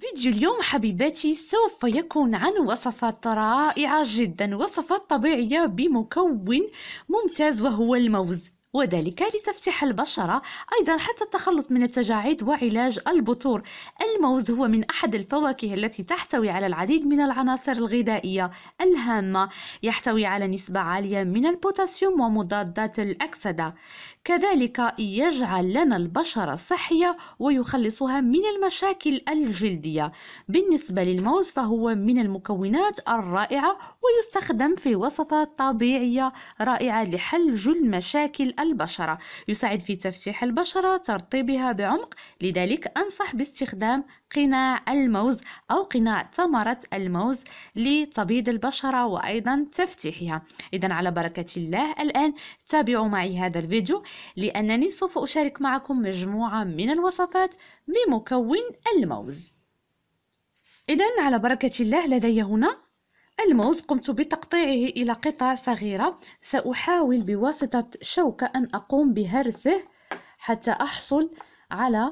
فيديو اليوم حبيباتي سوف يكون عن وصفات رائعة جدا وصفات طبيعية بمكون ممتاز وهو الموز وذلك لتفتح البشرة أيضا حتى التخلص من التجاعيد وعلاج البثور الموز هو من أحد الفواكه التي تحتوي على العديد من العناصر الغذائية الهامة يحتوي على نسبة عالية من البوتاسيوم ومضادات الأكسدة كذلك يجعل لنا البشرة صحية ويخلصها من المشاكل الجلدية بالنسبة للموز فهو من المكونات الرائعة ويستخدم في وصفات طبيعية رائعة لحل جل مشاكل البشرة يساعد في تفتيح البشرة ترطيبها بعمق لذلك أنصح باستخدام قناع الموز أو قناع ثمرة الموز لتبيض البشرة وأيضا تفتيحها إذا على بركة الله الآن تابعوا معي هذا الفيديو لأنني سوف أشارك معكم مجموعة من الوصفات بمكون الموز إذا على بركة الله لدي هنا الموز قمت بتقطيعه إلى قطع صغيرة سأحاول بواسطة شوكة أن أقوم بهرسه حتى أحصل على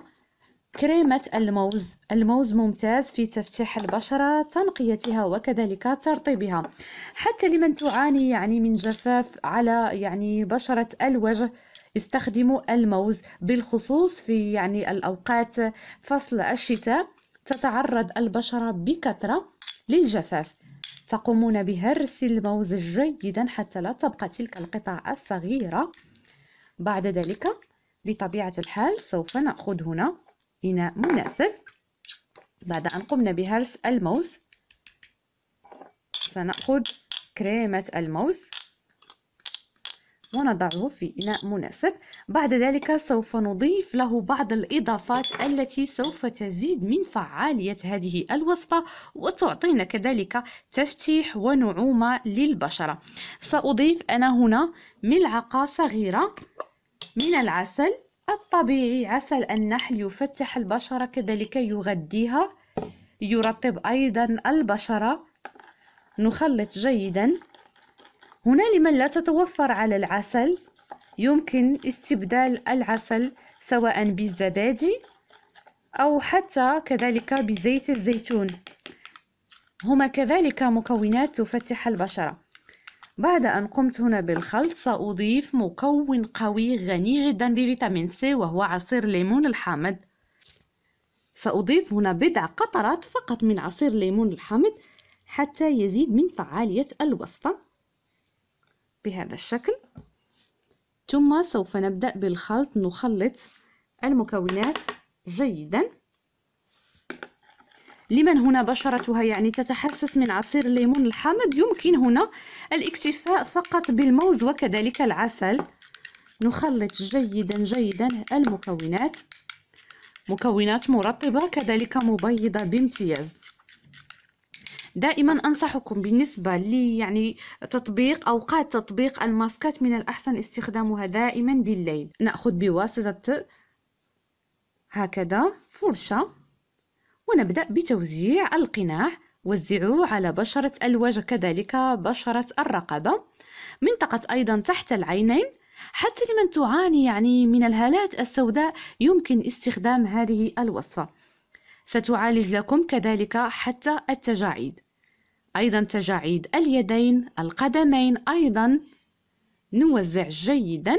كريمة الموز الموز ممتاز في تفتيح البشرة تنقيتها وكذلك ترطيبها حتى لمن تعاني يعني من جفاف على يعني بشرة الوجه استخدموا الموز بالخصوص في يعني الأوقات فصل الشتاء تتعرض البشرة بكثرة للجفاف تقومون بهرس الموز جيدا حتى لا تبقى تلك القطع الصغيرة بعد ذلك بطبيعة الحال سوف نأخذ هنا إناء مناسب بعد أن قمنا بهرس الموز سنأخذ كريمة الموز ونضعه في إناء مناسب بعد ذلك سوف نضيف له بعض الإضافات التي سوف تزيد من فعالية هذه الوصفة وتعطينا كذلك تفتيح ونعومة للبشرة سأضيف أنا هنا ملعقة صغيرة من العسل الطبيعي عسل النحل يفتح البشرة كذلك يغديها يرطب أيضا البشرة نخلط جيدا هنا لمن لا تتوفر على العسل يمكن استبدال العسل سواء بالزبادي أو حتى كذلك بزيت الزيتون هما كذلك مكونات تفتح البشرة بعد أن قمت هنا بالخلط سأضيف مكون قوي غني جدا بفيتامين سي وهو عصير ليمون الحامض سأضيف هنا بضع قطرات فقط من عصير ليمون الحامض حتى يزيد من فعالية الوصفة بهذا الشكل ثم سوف نبدأ بالخلط نخلط المكونات جيداً لمن هنا بشرتها يعني تتحسس من عصير الليمون الحامض يمكن هنا الاكتفاء فقط بالموز وكذلك العسل نخلط جيدا جيدا المكونات مكونات مرطبة كذلك مبيضة بامتياز دائما انصحكم بالنسبه لي يعني تطبيق اوقات تطبيق الماسكات من الاحسن استخدامها دائما بالليل ناخذ بواسطه هكذا فرشه ونبدأ بتوزيع القناع وزعوه على بشرة الوجه كذلك بشرة الرقبة منطقة أيضا تحت العينين حتى لمن تعاني يعني من الهالات السوداء يمكن استخدام هذه الوصفة ستعالج لكم كذلك حتى التجاعيد أيضا تجاعيد اليدين القدمين أيضا نوزع جيدا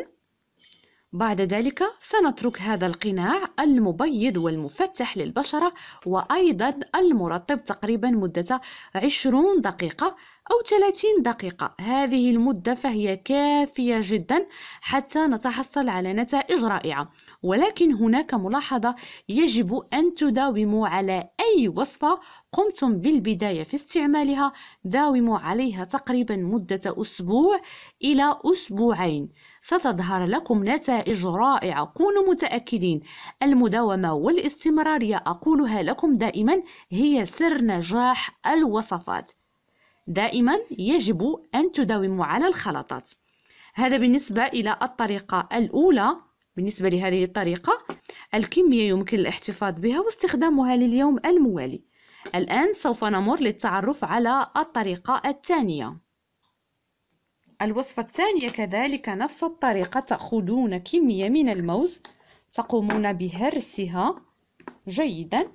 بعد ذلك سنترك هذا القناع المبيض والمفتح للبشرة وأيضا المرطب تقريبا مدة 20 دقيقة أو 30 دقيقة هذه المدة فهي كافية جدا حتى نتحصل على نتائج رائعة ولكن هناك ملاحظة يجب أن تداوموا على أي وصفة قمتم بالبداية في استعمالها داوموا عليها تقريبا مدة أسبوع إلى أسبوعين ستظهر لكم نتائج رائعة كونوا متأكدين المداومة والاستمرارية أقولها لكم دائما هي سر نجاح الوصفات دائما يجب أن تداوموا على الخلطات هذا بالنسبة إلى الطريقة الأولى بالنسبة لهذه الطريقة الكمية يمكن الاحتفاظ بها واستخدامها لليوم الموالي الآن سوف نمر للتعرف على الطريقة الثانية الوصفة الثانية كذلك نفس الطريقة تأخذون كمية من الموز تقومون بهرسها جيدا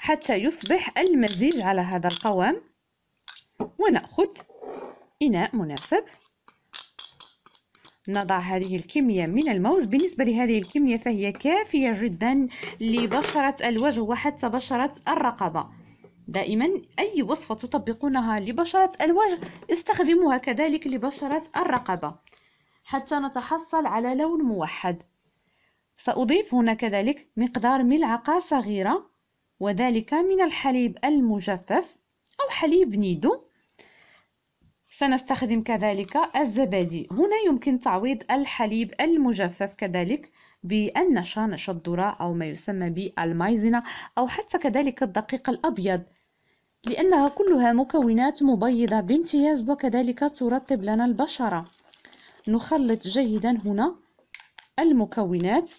حتى يصبح المزيج على هذا القوام ونأخذ إناء مناسب نضع هذه الكمية من الموز بالنسبة لهذه الكمية فهي كافية جدا لبشرة الوجه وحتى بشرة الرقبة دائما أي وصفة تطبقونها لبشرة الوجه استخدموها كذلك لبشرة الرقبة حتى نتحصل على لون موحد سأضيف هنا كذلك مقدار ملعقة صغيرة وذلك من الحليب المجفف أو حليب نيدو سنستخدم كذلك الزبادي هنا يمكن تعويض الحليب المجفف كذلك بالنشا نشا الذرة أو ما يسمى بالمايزنا أو حتى كذلك الدقيق الأبيض لأنها كلها مكونات مبيضة بامتياز وكذلك ترطب لنا البشرة نخلط جيدا هنا المكونات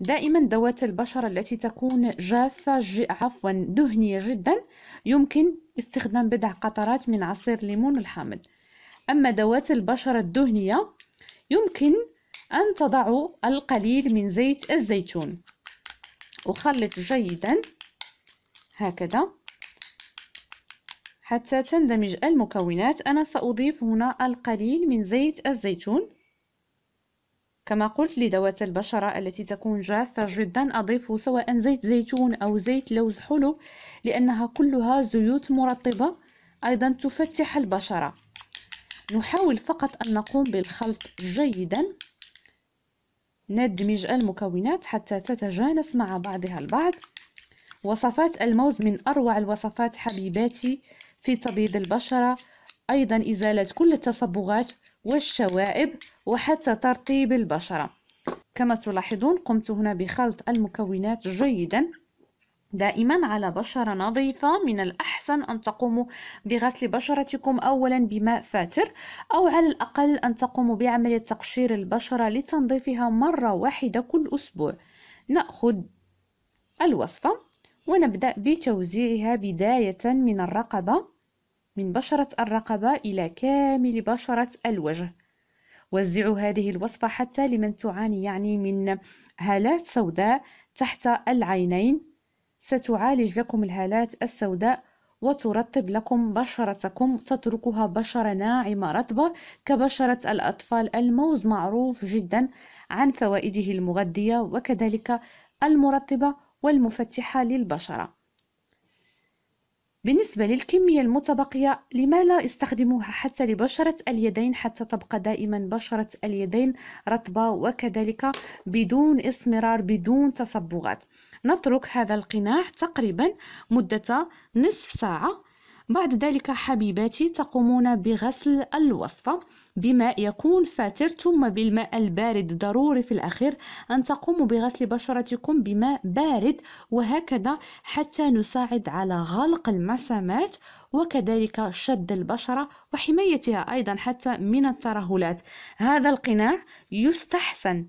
دائما ذوات البشرة التي تكون جافة عفوا دهنية جدا يمكن استخدام بضع قطرات من عصير ليمون الحامض أما ذوات البشرة الدهنية يمكن أن تضعوا القليل من زيت الزيتون أخلط جيدا هكذا حتى تندمج المكونات أنا سأضيف هنا القليل من زيت الزيتون كما قلت لذوات البشرة التي تكون جافة جدا أضيف سواء زيت زيتون أو زيت لوز حلو لأنها كلها زيوت مرطبة أيضا تفتح البشرة نحاول فقط أن نقوم بالخلط جيدا ندمج المكونات حتى تتجانس مع بعضها البعض وصفات الموز من أروع الوصفات حبيباتي في تبييض البشرة أيضا إزالة كل التصبغات والشوائب وحتى ترطيب البشرة كما تلاحظون قمت هنا بخلط المكونات جيدا دائما على بشرة نظيفة من الأحسن أن تقوموا بغسل بشرتكم أولا بماء فاتر أو على الأقل أن تقوموا بعملية تقشير البشرة لتنظيفها مرة واحدة كل أسبوع نأخذ الوصفة ونبدأ بتوزيعها بداية من الرقبة من بشرة الرقبة إلى كامل بشرة الوجه وزعوا هذه الوصفة حتى لمن تعاني يعني من هالات سوداء تحت العينين ستعالج لكم الهالات السوداء وترطب لكم بشرتكم تتركها بشرة ناعمة رطبة كبشرة الأطفال الموز معروف جدا عن فوائده المغذية وكذلك المرطبة والمفتحة للبشرة بالنسبة للكمية المتبقية لما لا استخدموها حتى لبشرة اليدين حتى تبقى دائما بشرة اليدين رطبة وكذلك بدون اسمرار بدون تصبغات نترك هذا القناع تقريبا مدة نصف ساعة بعد ذلك حبيباتي تقومون بغسل الوصفة بماء يكون فاتر ثم بالماء البارد ضروري في الأخير أن تقوموا بغسل بشرتكم بماء بارد وهكذا حتى نساعد على غلق المسامات وكذلك شد البشرة وحمايتها أيضا حتى من الترهلات هذا القناع يستحسن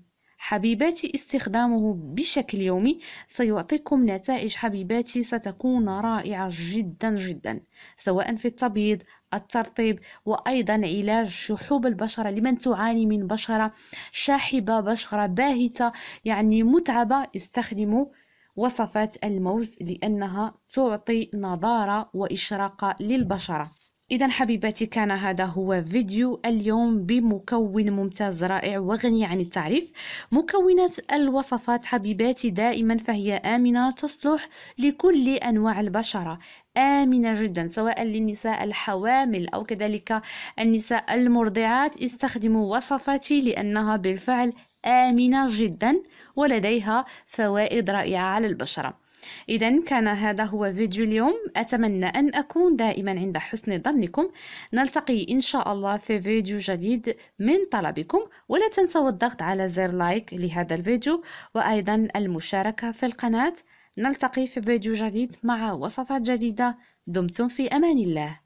حبيباتي استخدامه بشكل يومي سيعطيكم نتائج حبيباتي ستكون رائعة جدا جدا سواء في التبييض الترطيب وأيضا علاج شحوب البشرة لمن تعاني من بشرة شاحبة بشرة باهتة يعني متعبة استخدموا وصفات الموز لأنها تعطي نضارة وإشراقة للبشرة إذا حبيباتي كان هذا هو فيديو اليوم بمكون ممتاز رائع وغني عن التعريف مكونات الوصفات حبيباتي دائما فهي آمنة تصلح لكل أنواع البشرة آمنة جدا سواء للنساء الحوامل أو كذلك النساء المرضعات استخدموا وصفاتي لأنها بالفعل آمنة جدا ولديها فوائد رائعة على البشرة إذا كان هذا هو فيديو اليوم أتمنى أن أكون دائما عند حسن ظنكم نلتقي إن شاء الله في فيديو جديد من طلبكم ولا تنسوا الضغط على زر لايك لهذا الفيديو وأيضا المشاركة في القناة نلتقي في فيديو جديد مع وصفات جديدة دمتم في أمان الله